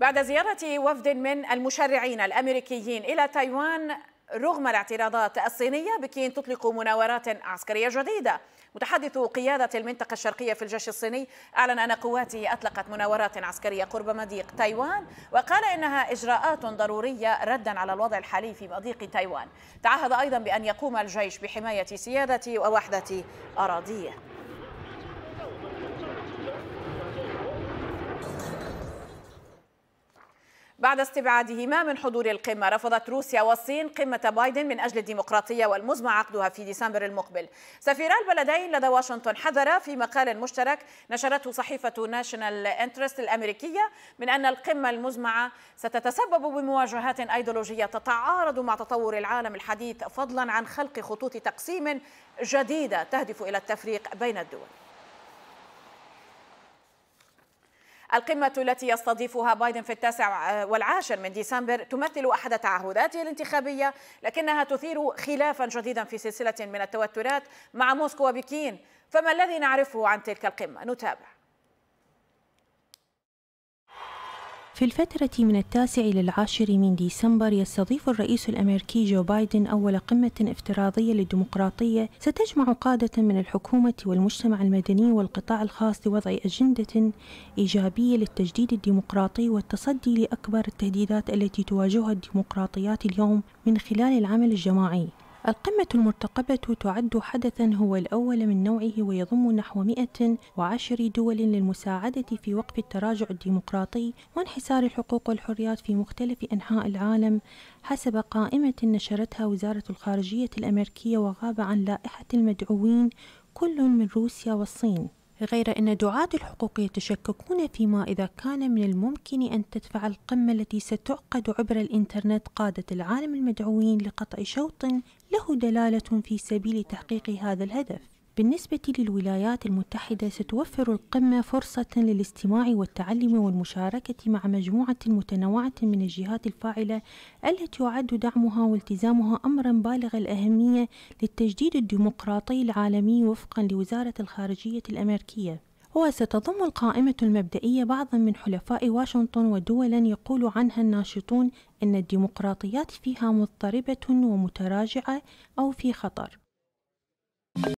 بعد زيارة وفد من المشرعين الأمريكيين إلى تايوان رغم الاعتراضات الصينية بكين تطلق مناورات عسكرية جديدة متحدث قيادة المنطقة الشرقية في الجيش الصيني أعلن أن قواته أطلقت مناورات عسكرية قرب مضيق تايوان وقال إنها إجراءات ضرورية ردا على الوضع الحالي في مضيق تايوان تعهد أيضا بأن يقوم الجيش بحماية سيادة ووحدة أراضيه بعد استبعادهما من حضور القمة رفضت روسيا والصين قمة بايدن من أجل الديمقراطية والمزمع عقدها في ديسمبر المقبل سفيرا البلدين لدى واشنطن حذرا في مقال مشترك نشرته صحيفة ناشونال انترست الأمريكية من أن القمة المزمعة ستتسبب بمواجهات أيديولوجية تتعارض مع تطور العالم الحديث فضلا عن خلق خطوط تقسيم جديدة تهدف إلى التفريق بين الدول القمة التي يستضيفها بايدن في التاسع آه، والعاشر من ديسمبر تمثل أحد تعهداته الانتخابية لكنها تثير خلافا جديدا في سلسلة من التوترات مع موسكو وبكين فما الذي نعرفه عن تلك القمة نتابع في الفترة من التاسع إلى العاشر من ديسمبر يستضيف الرئيس الأمريكي جو بايدن أول قمة افتراضية للديمقراطية ستجمع قادة من الحكومة والمجتمع المدني والقطاع الخاص لوضع أجندة إيجابية للتجديد الديمقراطي والتصدي لأكبر التهديدات التي تواجهها الديمقراطيات اليوم من خلال العمل الجماعي القمة المرتقبة تعد حدثا هو الأول من نوعه ويضم نحو 110 دول للمساعدة في وقف التراجع الديمقراطي وانحسار الحقوق والحريات في مختلف أنحاء العالم حسب قائمة نشرتها وزارة الخارجية الأمريكية وغاب عن لائحة المدعوين كل من روسيا والصين غير أن دعاة الحقوق يتشككون فيما إذا كان من الممكن أن تدفع القمة التي ستعقد عبر الإنترنت قادة العالم المدعوين لقطع شوط له دلالة في سبيل تحقيق هذا الهدف بالنسبة للولايات المتحدة ستوفر القمة فرصة للاستماع والتعلم والمشاركة مع مجموعة متنوعة من الجهات الفاعلة التي يعد دعمها والتزامها أمرا بالغ الأهمية للتجديد الديمقراطي العالمي وفقا لوزارة الخارجية الأمريكية وستضم القائمة المبدئية بعضا من حلفاء واشنطن ودولا يقول عنها الناشطون أن الديمقراطيات فيها مضطربة ومتراجعة أو في خطر